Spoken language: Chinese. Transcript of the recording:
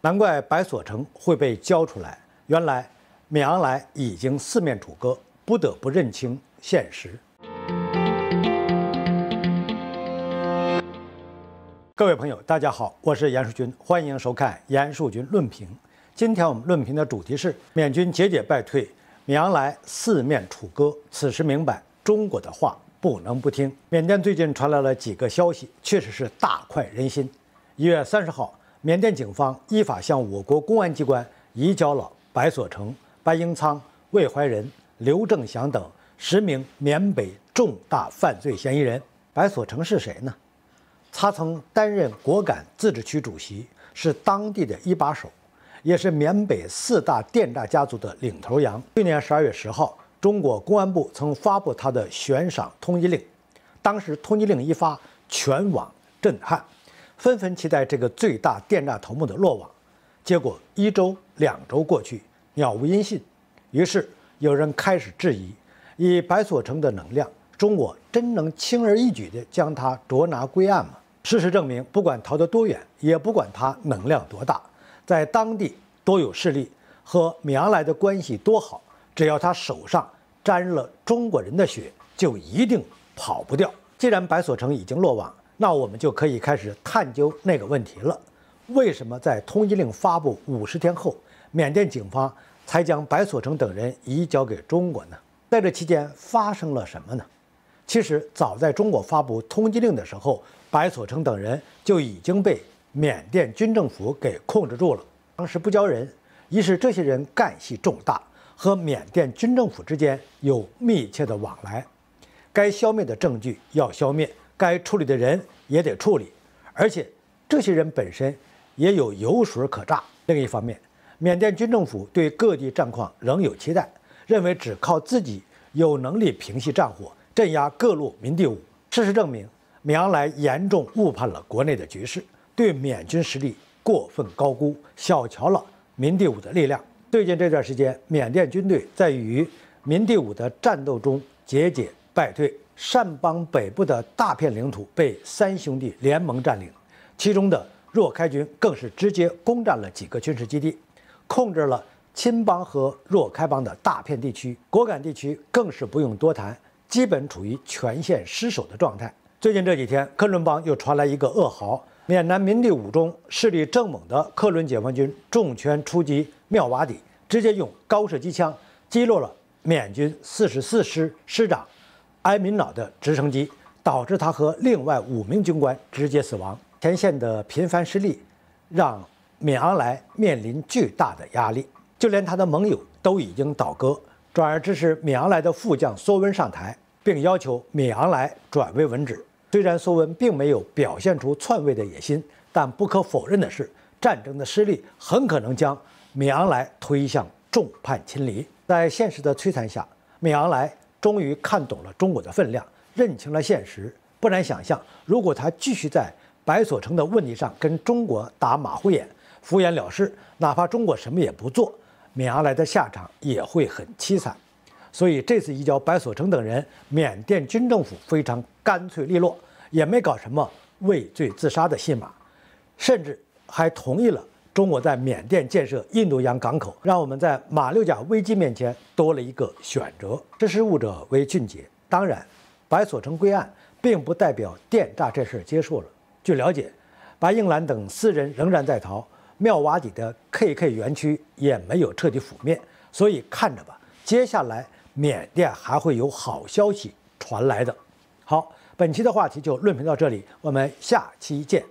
难怪白所成会被交出来，原来米昂莱已经四面楚歌，不得不认清现实。各位朋友，大家好，我是严树军，欢迎收看严树军论评。今天我们论评的主题是缅军节节败退，米昂莱四面楚歌，此时明白中国的话不能不听。缅甸最近传来了几个消息，确实是大快人心。一月三十号。缅甸警方依法向我国公安机关移交了白所成、白英仓、魏怀仁、刘正祥等十名缅北重大犯罪嫌疑人。白所成是谁呢？他曾担任果敢自治区主席，是当地的一把手，也是缅北四大电诈家族的领头羊。去年十二月十号，中国公安部曾发布他的悬赏通缉令，当时通缉令一发，全网震撼。纷纷期待这个最大电诈头目的落网，结果一周、两周过去，鸟无音信。于是有人开始质疑：以白所成的能量，中国真能轻而易举地将他捉拿归案吗？事实证明，不管逃得多远，也不管他能量多大，在当地多有势力，和米昂莱的关系多好，只要他手上沾了中国人的血，就一定跑不掉。既然白所成已经落网，那我们就可以开始探究那个问题了：为什么在通缉令发布五十天后，缅甸警方才将白所成等人移交给中国呢？在这期间发生了什么呢？其实早在中国发布通缉令的时候，白所成等人就已经被缅甸军政府给控制住了。当时不交人，一是这些人干系重大，和缅甸军政府之间有密切的往来，该消灭的证据要消灭。该处理的人也得处理，而且这些人本身也有油水可榨。另一方面，缅甸军政府对各地战况仍有期待，认为只靠自己有能力平息战火、镇压各路民地武。事实证明，敏昂莱严重误判了国内的局势，对缅军实力过分高估，小瞧了民地武的力量。最近这段时间，缅甸军队在与民地武的战斗中节节败退。善邦北部的大片领土被三兄弟联盟占领，其中的若开军更是直接攻占了几个军事基地，控制了亲邦和若开邦的大片地区。果敢地区更是不用多谈，基本处于全线失守的状态。最近这几天，克伦邦又传来一个噩耗：缅南民地武中势力正猛的克伦解放军重拳出击，妙瓦底直接用高射机枪击落了缅军四十四师师长。埃敏瑙的直升机导致他和另外五名军官直接死亡。前线的频繁失利，让敏昂莱面临巨大的压力，就连他的盟友都已经倒戈，转而支持敏昂莱的副将梭温上台，并要求敏昂莱转为文职。虽然梭温并没有表现出篡位的野心，但不可否认的是，战争的失利很可能将敏昂莱推向众叛亲离。在现实的摧残下，敏昂莱。终于看懂了中国的分量，认清了现实。不难想象，如果他继续在白所成的问题上跟中国打马虎眼、敷衍了事，哪怕中国什么也不做，敏阿来的下场也会很凄惨。所以这次移交白所成等人，缅甸军政府非常干脆利落，也没搞什么畏罪自杀的戏码，甚至还同意了。中国在缅甸建设印度洋港口，让我们在马六甲危机面前多了一个选择。知时务者为俊杰。当然，白所成归案，并不代表电诈这事结束了。据了解，白应兰等四人仍然在逃，妙瓦底的 KK 园区也没有彻底覆灭，所以看着吧。接下来缅甸还会有好消息传来的。好，本期的话题就论评到这里，我们下期见。